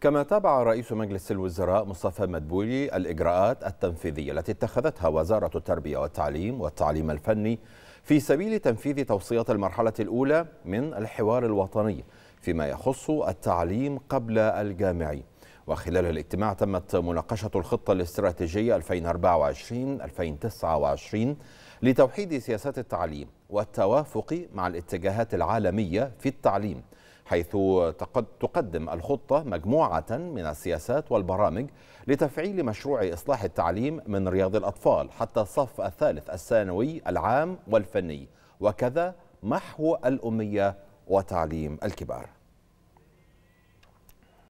كما تابع رئيس مجلس الوزراء مصطفى مدبولي الإجراءات التنفيذية التي اتخذتها وزارة التربية والتعليم والتعليم الفني في سبيل تنفيذ توصيات المرحلة الأولى من الحوار الوطني فيما يخص التعليم قبل الجامعي وخلال الاجتماع تمت مناقشة الخطة الاستراتيجية 2024-2029 لتوحيد سياسات التعليم والتوافق مع الاتجاهات العالمية في التعليم حيث تقدم الخطة مجموعة من السياسات والبرامج لتفعيل مشروع إصلاح التعليم من رياض الأطفال حتى الصف الثالث الثانوي العام والفني وكذا محو الأمية وتعليم الكبار